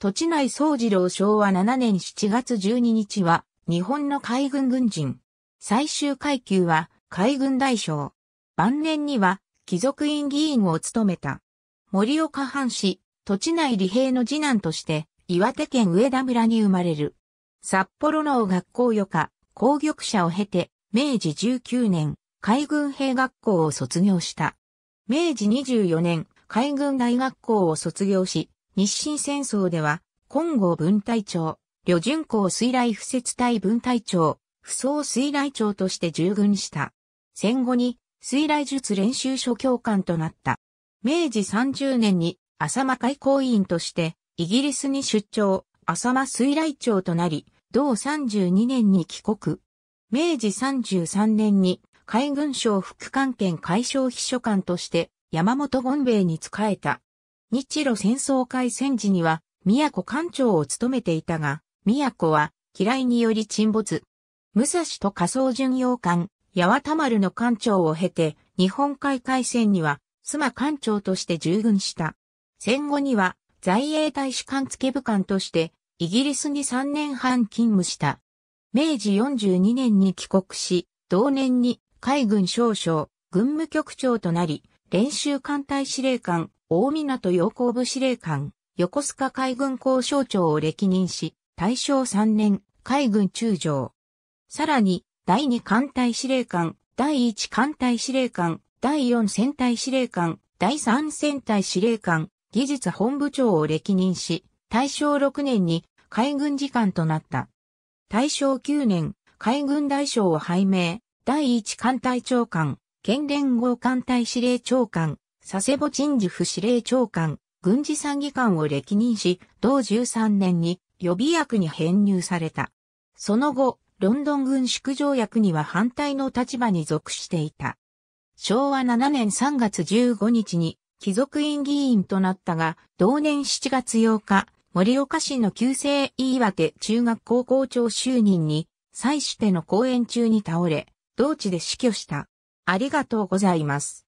土地内総二郎昭和7年7月12日は、日本の海軍軍人。最終階級は、海軍大将。晩年には、貴族院議員を務めた。森岡藩士、土地内理兵の次男として、岩手県上田村に生まれる。札幌の学校余科、工玉社を経て、明治19年、海軍兵学校を卒業した。明治24年、海軍大学校を卒業し、日清戦争では、金剛分隊長、旅順港水雷不設隊分隊長、不装水雷長として従軍した。戦後に水雷術練習所教官となった。明治30年に浅間開委員としてイギリスに出張、浅間水雷長となり、同32年に帰国。明治33年に海軍省副官兼海消秘書官として山本権兵衛に仕えた。日露戦争開戦時には、宮古艦長を務めていたが、宮古は、嫌いにより沈没。武蔵と仮想巡洋艦、八幡丸の艦長を経て、日本海海戦には、妻艦長として従軍した。戦後には、在英大使館付部官として、イギリスに3年半勤務した。明治42年に帰国し、同年に海軍少将、軍務局長となり、練習艦隊司令官、大港洋行部司令官、横須賀海軍交渉長を歴任し、大正3年、海軍中将。さらに、第2艦隊司令官、第1艦隊司令官、第4戦隊司令官、第3戦隊司令官、技術本部長を歴任し、大正6年に海軍次官となった。大正9年、海軍大将を拝命、第1艦隊長官、県連合艦隊司令長官、佐世保鎮守府司令長官、軍事参議官を歴任し、同13年に予備役に編入された。その後、ロンドン軍縮条約には反対の立場に属していた。昭和7年3月15日に貴族院議員となったが、同年7月8日、盛岡市の旧言岩手中学校校長就任に、際しての講演中に倒れ、同地で死去した。ありがとうございます。